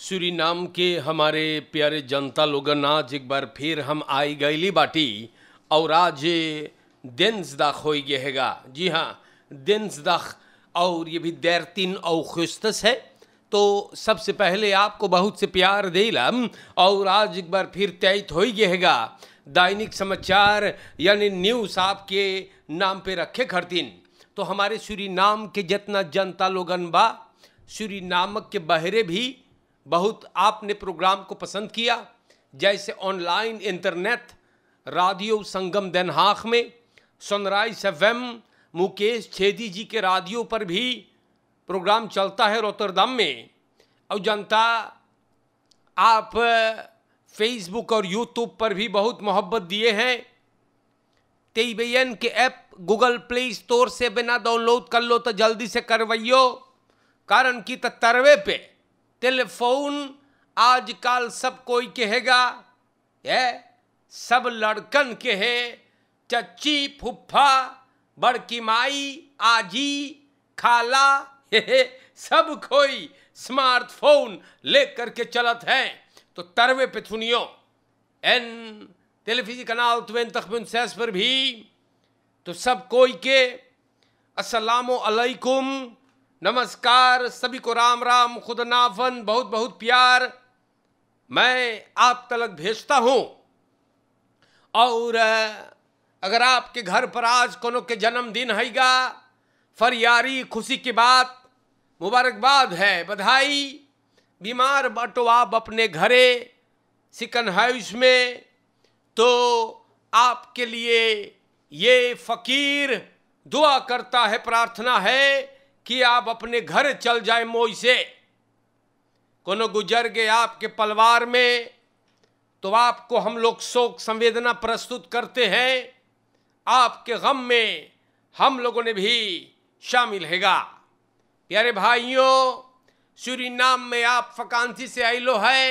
सूरी नाम के हमारे प्यारे जनता लोगन आज एक बार फिर हम आई गईली बाटी और आज देंस दाख हो गएगा जी हाँ देंस दाख और ये भी देर तीन और खुस्तस है तो सबसे पहले आपको बहुत से प्यार दिलम और आज एक बार फिर तयित हो गएगा दैनिक समाचार यानी न्यूज़ आपके नाम पे रखे खरतीन तो हमारे सूरी नाम के जितना जनता लोगन बा सूरी नामक के बहरे भी बहुत आपने प्रोग्राम को पसंद किया जैसे online internet radio Sangam Den Haag में सनराइज एफ मुकेश छेदी जी के रेडियो पर भी प्रोग्राम चलता है रोतरदम में और जनता आप फेसबुक और यूट्यूब पर भी बहुत मोहब्बत दिए हैं तेईबेन के ऐप गूगल प्ले स्टोर से बिना डाउनलोड कर लो तो जल्दी से करवाइयो कारण की तरवे पे टेलीफोन आजकल सब कोई कहेगा ये सब लड़कन के है चची फुफ्फा बड़की माई आजी खाला हे हे सब कोई स्मार्टफोन ले करके चलत हैं तो तरवे पे सुनियो एन टेलीविजन कनाल तुवें तखबिन सैस पर भी तो सब कोई के असलाम अलैकुम नमस्कार सभी को राम राम खुद नाफन बहुत बहुत प्यार मैं आप तलक भेजता हूँ और अगर आपके घर पर आज कोनो के जन्मदिन हैगा फरियारी खुशी की बात मुबारकबाद है बधाई बीमार बटो आप अपने घरे सिकन हाउस में तो आपके लिए ये फ़कीर दुआ करता है प्रार्थना है कि आप अपने घर चल जाए मोई से कोनो गुजर गए आपके पलवार में तो आपको हम लोग शोक संवेदना प्रस्तुत करते हैं आपके गम में हम लोगों ने भी शामिल हैगा प्यारे भाइयों नाम में आप फकानसी से आई लो है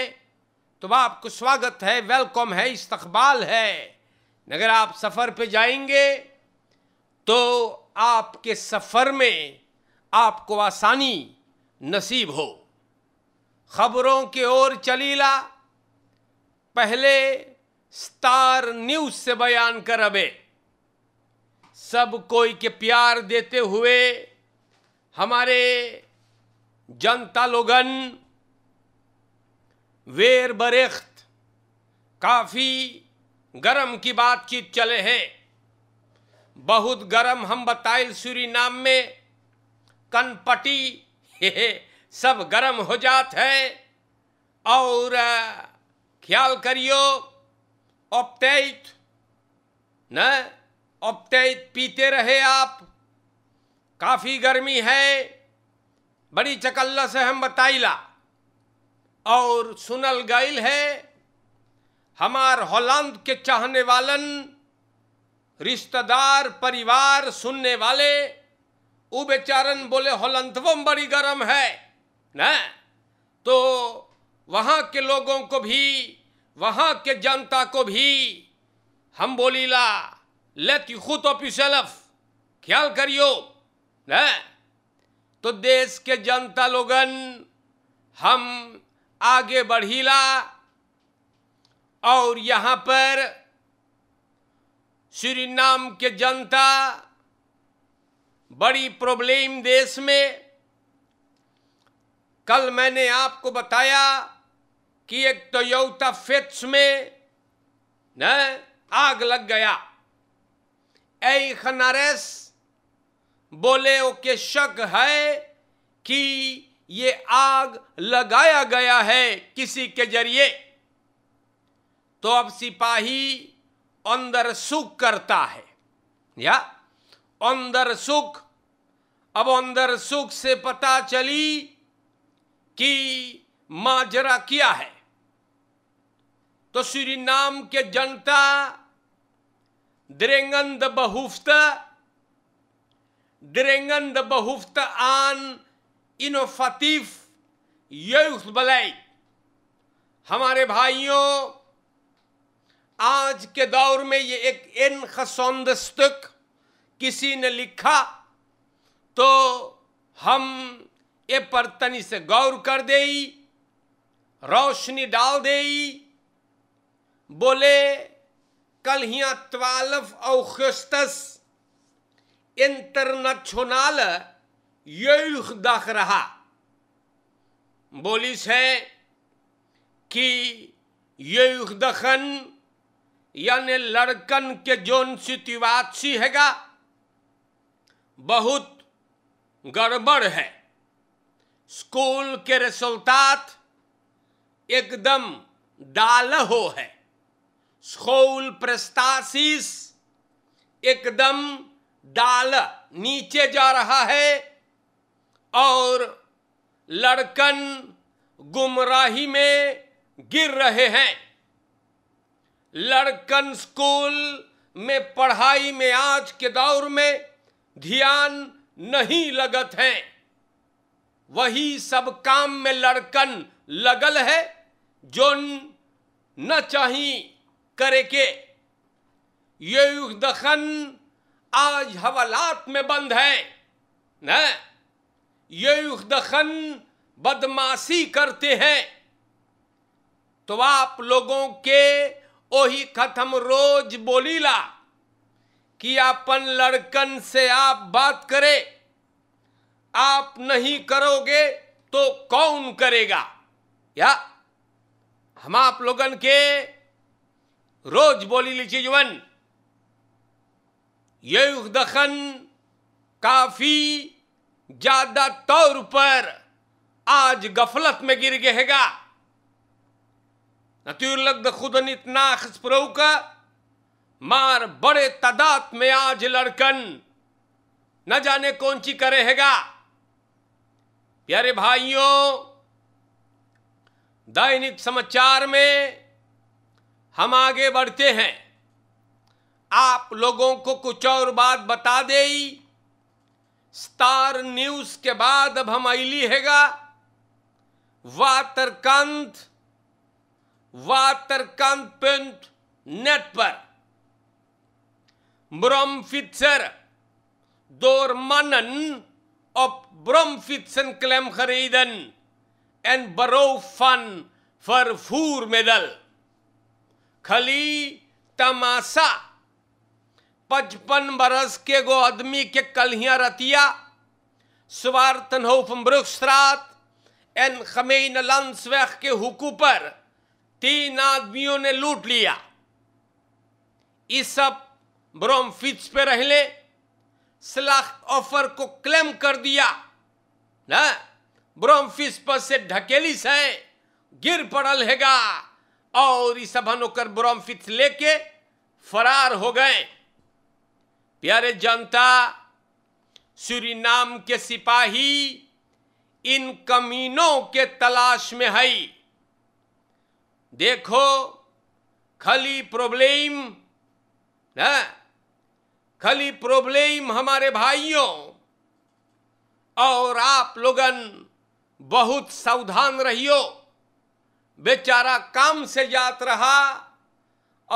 तो आपको स्वागत है वेलकम है इस्तकबाल है अगर आप सफ़र पे जाएंगे तो आपके सफ़र में आपको आसानी नसीब हो खबरों की ओर चलीला पहले स्टार न्यूज से बयान कर अबे सब कोई के प्यार देते हुए हमारे जनता लोगन वेर बरेख्त काफ़ी गरम की बातचीत चले हैं बहुत गरम हम सूरी नाम में कनपटी हे सब गरम हो जात है और ख्याल करियो ऑप्टेट न ऑप्टेट पीते रहे आप काफ़ी गर्मी है बड़ी चकल्ला से हम बताइला और सुनल गईल है हमार हॉलैंड के चाहने वालन रिश्तेदार परिवार सुनने वाले वो बेचारन बोले हलंतवम बड़ी गर्म है ना तो वहाँ के लोगों को भी वहाँ के जनता को भी हम बोली ला लेत खुद पिसलफ ख्याल करियो न तो देश के जनता लोगन हम आगे बढ़ीला और यहाँ पर श्री नाम के जनता बड़ी प्रॉब्लम देश में कल मैंने आपको बताया कि एक टोयोटा फेट्स में न आग लग गया ऐ खनारेस बोले ओ के शक है कि ये आग लगाया गया है किसी के जरिए तो अब सिपाही अंदर सुख करता है या अंदर सुख अब अंदर सुख से पता चली कि माजरा किया है तो श्री नाम के जनता द्रेंगंद बहुफ्त द्रेंगंद बहुफ्त आन इनोफातिफ युक्त बलई हमारे भाइयों आज के दौर में ये एक इन खसौंदस्तक किसी ने लिखा तो हम ये तनी से गौर कर दे रोशनी डाल दे बोले कल हिया त्वालफ औखस्तस इंटरनेशनल युख दख रहा बोलिस है कि युख दखन यानी लड़कन के जोन सितिवासी हैगा बहुत गड़बड़ है स्कूल के रिसल्टात एकदम डाल हो है स्कूल प्रस्तासिस एकदम डाल नीचे जा रहा है और लड़कन गुमराही में गिर रहे हैं लड़कन स्कूल में पढ़ाई में आज के दौर में ध्यान नहीं लगत हैं वही सब काम में लड़कन लगल है जो न चाह करे के ये युग दखन आज हवालात में बंद है ना? ये दखन बदमाशी करते हैं तो आप लोगों के ओही खत्म रोज बोलीला कि अपन लड़कन से आप बात करें आप नहीं करोगे तो कौन करेगा या हम आप लोगन के रोज बोली लीची जुवन ये दखन काफी ज्यादा तौर पर आज गफलत में गिर गएगा नतूर खुदन इतना अखस प्रो का मार बड़े तादात में आज लड़कन न जाने कौन ची करेगा प्यारे भाइयों दैनिक समाचार में हम आगे बढ़ते हैं आप लोगों को कुछ और बात बता दे स्टार न्यूज के बाद अब हम अली हैगा वातरकंद वातरकंद पिंट नेट पर Bromfitzer door mannen op Bromfitsen klem gereden en beroofd van vervoermiddel. खली तमाशा पचपन बरस के गो आदमी के कल्हिया रतिया स्वार्थन होफ मृगस्त्रात एन खमेन लंसवेख के हुकू पर तीन आदमियों ने लूट लिया इस सब ब्रोम फिट्स पे रहले सलाख ऑफर को क्लेम कर दिया ना ब्रोम फिट्स पर से ढकेली से गिर पड़ल हैगा और इस होकर ब्रोम फिट्स लेके फरार हो गए प्यारे जनता सूरीनाम के सिपाही इन कमीनों के तलाश में है देखो खली प्रॉब्लम है खाली प्रॉब्लम हमारे भाइयों और आप लोगन बहुत सावधान रहियो बेचारा काम से जात रहा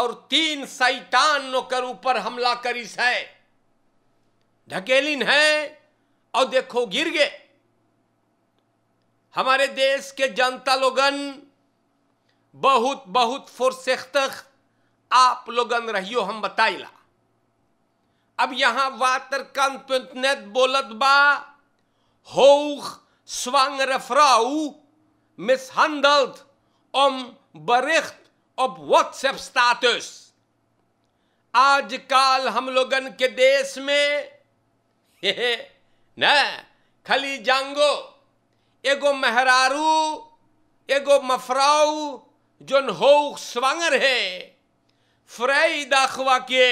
और तीन सैतान नौकर ऊपर हमला करी है ढकेलिन है और देखो गिर गए हमारे देश के जनता लोगन बहुत बहुत फुरसख्त आप लोगन रहियो हम बताइला अब यहां वातर कंत बोलत बा हो स्वांग रफ्राऊ मिस हंडल्ड ओम बरिख्त ऑप व्हाट्सएप स्टेटस आजकल हम लोग के देश में न खली जांगो एगो महरारू एगो मफराऊ जो हो स्वांगर है फ्रेई दाखवा के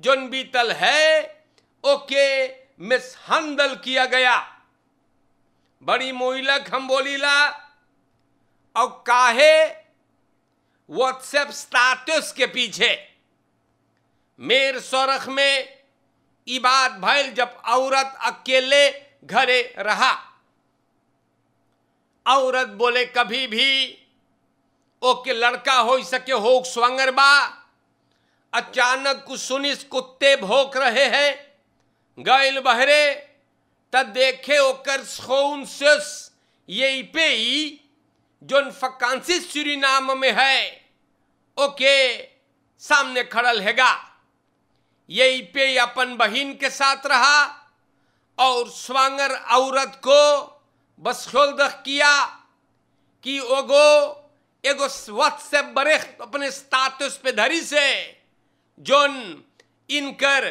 जोन बीतल है ओके मिस मिसहैंडल किया गया बड़ी मोइलक हम बोलीला और काहे व्हाट्सएप स्टाटस के पीछे मेर सोरख में इबाद बात भैल जब औरत अकेले घरे रहा औरत बोले कभी भी ओके लड़का हो सके हो स्वंगर बा अचानक कुसुनिस कुत्ते भोंक रहे हैं गैल बहरे तब देखे ओकर खून सिस ये इपेई जोन नाम में है ओके सामने खड़ल हैगा ये पे अपन बहिन के साथ रहा और स्वांगर औरत को बस दख किया कि ओगो एगो वत्स से बरेख अपने स्टेटस पे धरी से जोन इनकर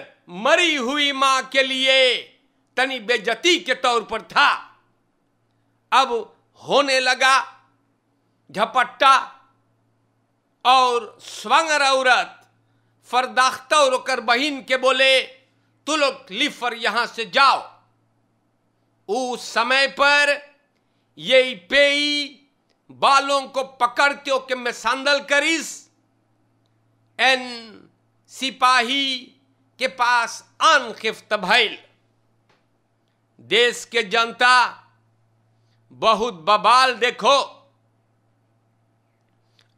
मरी हुई माँ के लिए तनी बेजती के तौर पर था अब होने लगा झपट्टा और स्वंगर औरत फरदाख्ता और ओकर के बोले तुलक लिफर यहां से जाओ उस समय पर ये पेई बालों को पकड़ते हो कि मैं सांदल करीस एंड सिपाही के पास अनखिफ्त भैल देश के जनता बहुत बबाल देखो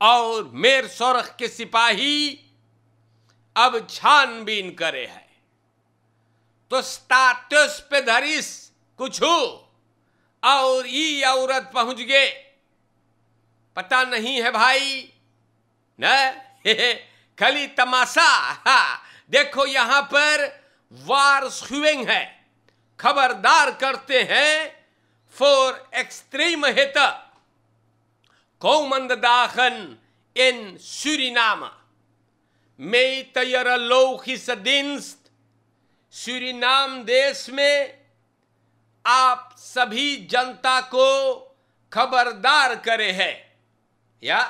और मेर सोरख के सिपाही अब छानबीन करे है तो स्टाटस पे धरिस कुछ और ई औरत पहुंच गए पता नहीं है भाई न खली तमाशा हा देखो यहां पर वार स्विंग है खबरदार करते हैं फॉर एक्सट्रीम हित कौमंद दाखन इन सूरीनामा में तयर लौखिस दिनस्त सूरीनाम देश में आप सभी जनता को खबरदार करे है या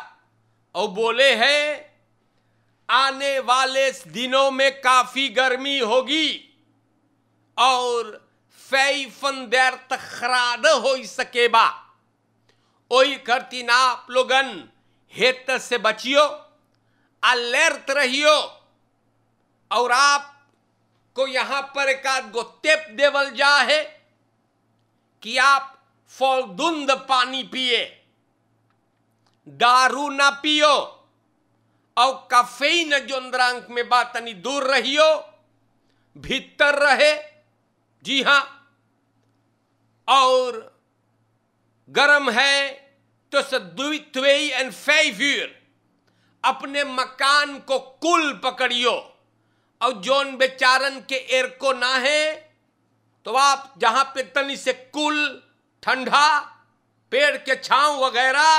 और बोले है आने वाले दिनों में काफ़ी गर्मी होगी और फैफन देर तखराद हो बा ओई करती ना आप लोगन हेत से बचियो अलर्ट रहियो और आप को यहां पर एक आध गो टेप देवल जा है कि आप फौलदुंद पानी पिए दारू ना पियो और कफेन जो अंदरांक में बा तनी दूर रहियो भीतर रहे जी हां और गरम है तो सद्वित्वेई एंड फेव्यूर अपने मकान को कुल पकड़ियो और जोन बेचारन के एर को ना है तो आप जहां पे तनी से कुल ठंडा पेड़ के छांव वगैरह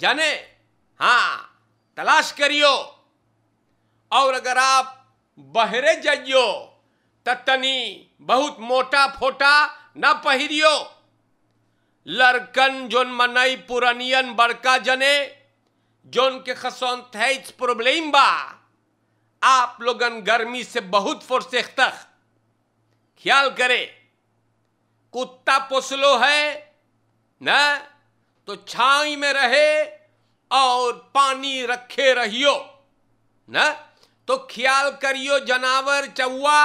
जाने हाँ तलाश करियो और अगर आप बहरे जाइयो तनी बहुत मोटा फोटा न पहरियो लड़कन जोन मनई पुरानियन बड़का जने जोन के खसौन थे प्रॉब्लम बा आप लोगन गर्मी से बहुत फोर्सेख तक ख्याल करे कुत्ता पोसलो है ना तो छाई में रहे और पानी रखे रहियो न तो ख्याल करियो जनावर चौवा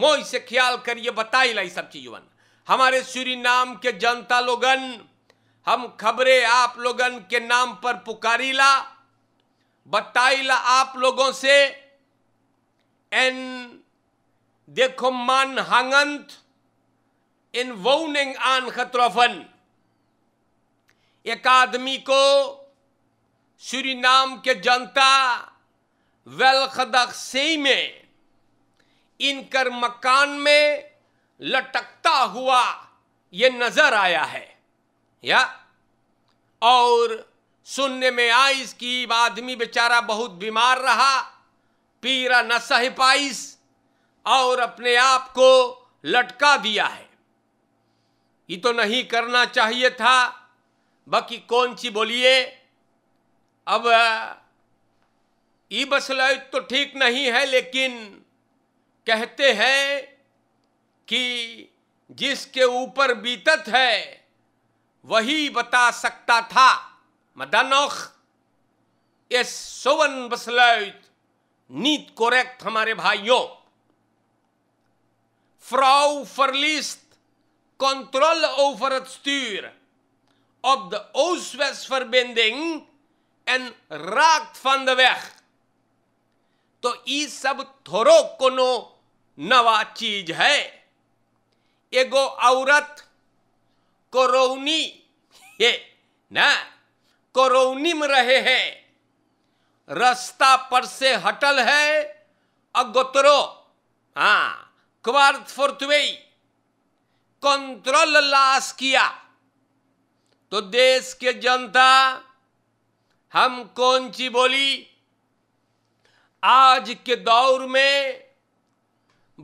मोह से ख्याल करिए बताई लाई सब चीज वन हमारे सूरी नाम के जनता लोगन हम खबरें आप लोगन के नाम पर पुकारी ला बताई ला आप लोगों से एन देखो मान हांगंत इन वोनिंग आन खतरोफन एक आदमी को सूरीनाम के जनता वेलखदकसई में इनकर मकान में लटकता हुआ ये नज़र आया है या और सुनने में आईस की आदमी बेचारा बहुत बीमार रहा पीरा न सह पाइस और अपने आप को लटका दिया है ये तो नहीं करना चाहिए था बाकी कौन सी बोलिए अब ई बसलायत तो ठीक नहीं है लेकिन कहते हैं कि जिसके ऊपर बीतत है वही बता सकता था मदानोख ये सोवन बसलायत नीत कोरेक्ट हमारे भाइयों फ्राउ फरलिस्ट स्टीर ऑफ द ओस वेस्ट फॉर बेंडिंग en raakt van de weg. तो ई सब थोरो कोनो नवा चीज है एगो औरत कोरोनी है ना कोरोनी में रहे हैं रास्ता पर से हटल है अगोतरो हाँ क्वार्थ फोर्थवे कंट्रोल लाश किया तो देश के जनता हम कौन सी बोली आज के दौर में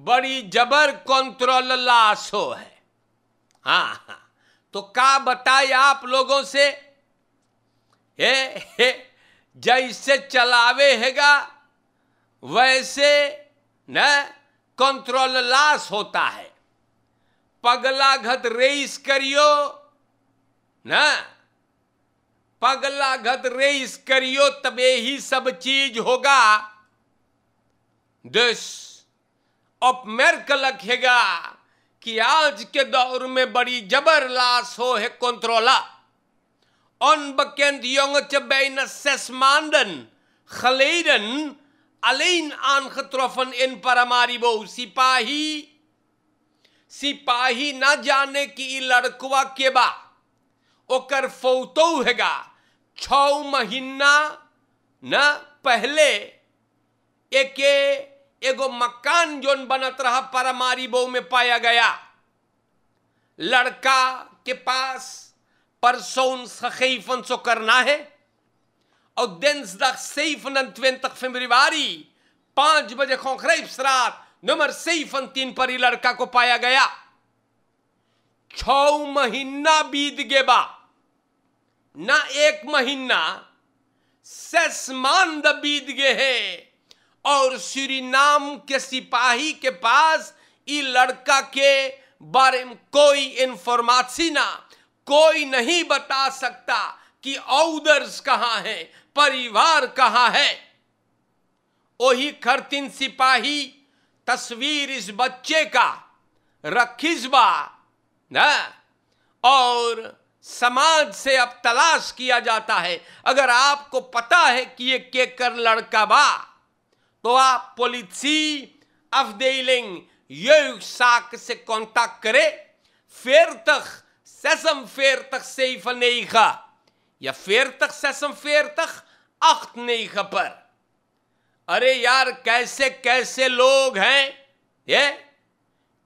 बड़ी जबर कंट्रोल लाश हो है हाँ हाँ तो का बताए आप लोगों से हे हे जैसे चलावे हैगा वैसे न कंट्रोल लाश होता है पगला घत रेस करियो ना पगला गत रेस करियो तबे ही सब चीज होगा देश अपमेरक लखेगा कि आज के दौर में बड़ी जबर लाश हो है कंट्रोला अनबकेंद यंग चबैन सेसमांडन खलेरन अलेन आन त्रोफन इन पर हमारी सिपाही सिपाही ना जाने की लड़कुआ के बा ओकर फौतौ हेगा छ महीना न पहले एके एगो मकान जोन बनत रहा परमारी बहु में पाया गया लड़का के पास परसोन सखीफन सो करना है और दिnsdag तक फरवरी पांच बजे खोखरे इफ्सरात नंबर सेफन तीन पर ही लड़का को पाया गया छ महीना बीत गए बा ना एक महीना ससमांद बीत गए हैं और श्री नाम के सिपाही के पास ई लड़का के बारे में कोई इंफॉर्मेशन ना कोई नहीं बता सकता कि औदर्स कहाँ है परिवार कहाँ है वही खरतिन सिपाही तस्वीर इस बच्चे का रखिस बा ना और समाज से अब तलाश किया जाता है अगर आपको पता है कि ये केकर लड़का बा तो आप पोलिसी अफदेलिंग योग साक से कॉन्टैक्ट करे फेर तक सेसम फेर तक सेफ नहीं खा या फेर तक सेसम फेर तक अख्त नहीं खपर अरे यार कैसे कैसे लोग हैं ये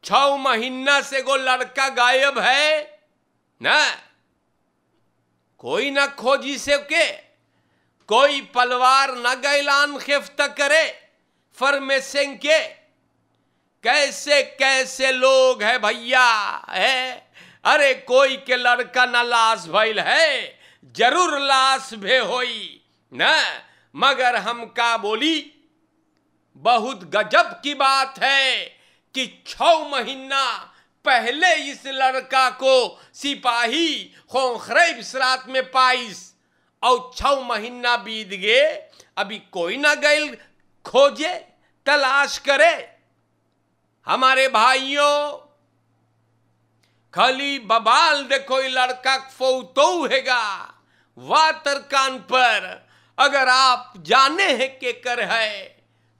छ महीना से गो लड़का गायब है ना कोई न खोजी के कोई पलवार न गैलान खिफ्त करे सिंह के कैसे कैसे लोग है भैया है अरे कोई के लड़का न लाश भैल है जरूर लाश भे होई न मगर हम का बोली बहुत गजब की बात है कि छ महीना पहले इस लड़का को सिपाही खोखरेब सरात में पाइस और छ महीना बीत गए अभी कोई ना गए खोजे तलाश करे हमारे भाइयों खाली बबाल देखो लड़का फौतो हैगा वातर कान पर अगर आप जाने हैं के कर है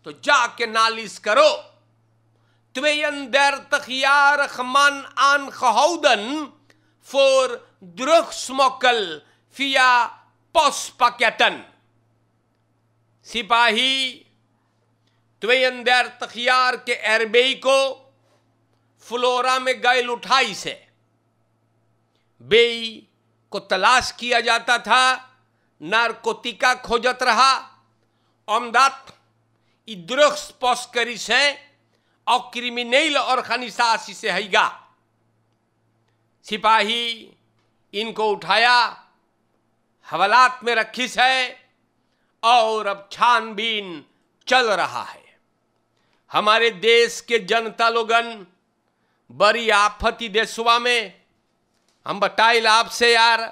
तो जाके नालिश करो Rahman an gehouden voor drugsmokkel via pospakketten. सिपाही 32 यार के एरबेई को फ्लोरा में गैल उठाई से बेई को तलाश किया जाता था नारकोतिका खोजत रहा अमदात इद्रक्स पोस्करी से और क्रिमिनेल और खनिसासी से हैगा सिपाही इनको उठाया हवालात में रखिस है और अब छानबीन चल रहा है हमारे देश के जनता लोगन बड़ी आफती देशवा में हम बताइल आपसे यार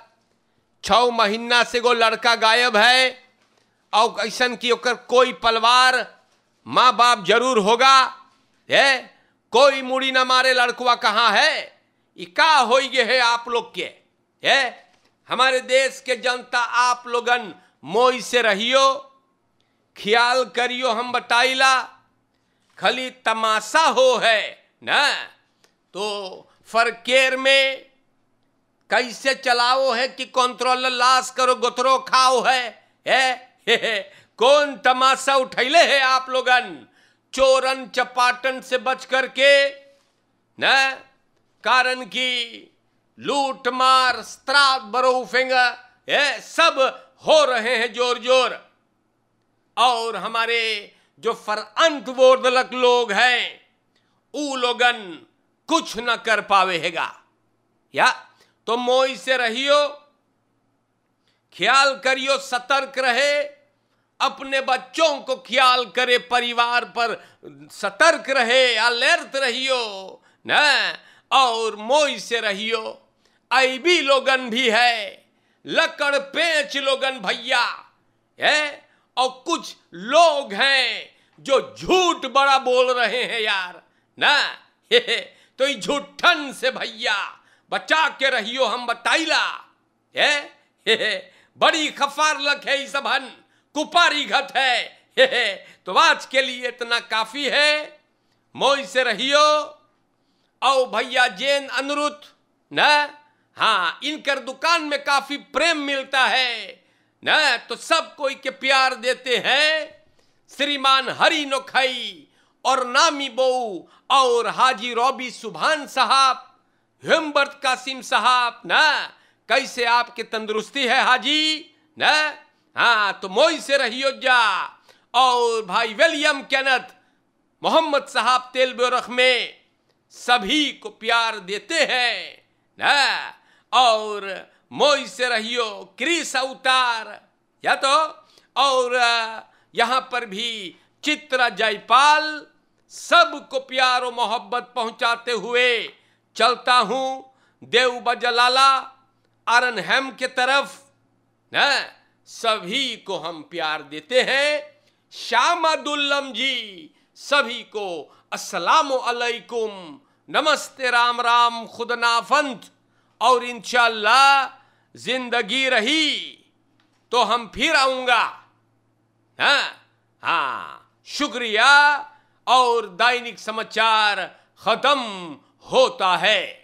छ महीना से गो लड़का गायब है और ऐसा की ओकर कोई पलवार माँ बाप जरूर होगा ए कोई मुड़ी ना मारे लड़कुआ कहाँ है इका हो गए है आप लोग के है हमारे देश के जनता आप लोगन मोई से रहियो ख्याल करियो हम बताइला खाली तमाशा हो है ना तो फरकेर में कैसे चलाओ है कि कंट्रोल लाश करो गोतरो खाओ है, ए? हे हे, कौन तमाशा उठैले है आप लोगन चोरन चपाटन से बच करके न कारण की लूट मार स्त्राप बरोफिंग ये सब हो रहे हैं जोर जोर और हमारे जो फरअंत वोर्दलक लोग हैं ऊ लोगन कुछ न कर पावेगा या तो मोई से रहियो ख्याल करियो सतर्क रहे अपने बच्चों को ख्याल करे परिवार पर सतर्क रहे अलर्ट रहियो न और मोई से रहियो आईबी लोगन भी है लकड़ पेच लोगन भैया है और कुछ लोग हैं जो झूठ बड़ा बोल रहे हैं यार ना हे हे, तो ये झूठन से भैया बचा के रहियो हम बताइला है बड़ी खफार लख है कुपारी घट है हे हे तो आज के लिए इतना काफी है मोई से रहियो औ भैया जैन अनुरुत न हाँ इनकर दुकान में काफी प्रेम मिलता है न तो सब कोई के प्यार देते हैं श्रीमान हरि नोखई और नामी बऊ और हाजी रॉबी सुभान साहब हेमबर्त कासिम साहब न कैसे आपके तंदुरुस्ती है हाजी न हाँ तो मोई से रहियोजा और भाई विलियम कैनत मोहम्मद साहब तेल बोरख में सभी को प्यार देते हैं ना और मोई से रहियो क्रिस अवतार या तो और यहाँ पर भी चित्र जयपाल सब को प्यार और मोहब्बत पहुँचाते हुए चलता हूँ देव बजलाला हेम के तरफ ना सभी को हम प्यार देते हैं दुल्लम जी सभी को असलामकुम नमस्ते राम राम खुद नाफंत और इनशाला जिंदगी रही तो हम फिर आऊंगा हाँ हाँ शुक्रिया और दैनिक समाचार ख़त्म होता है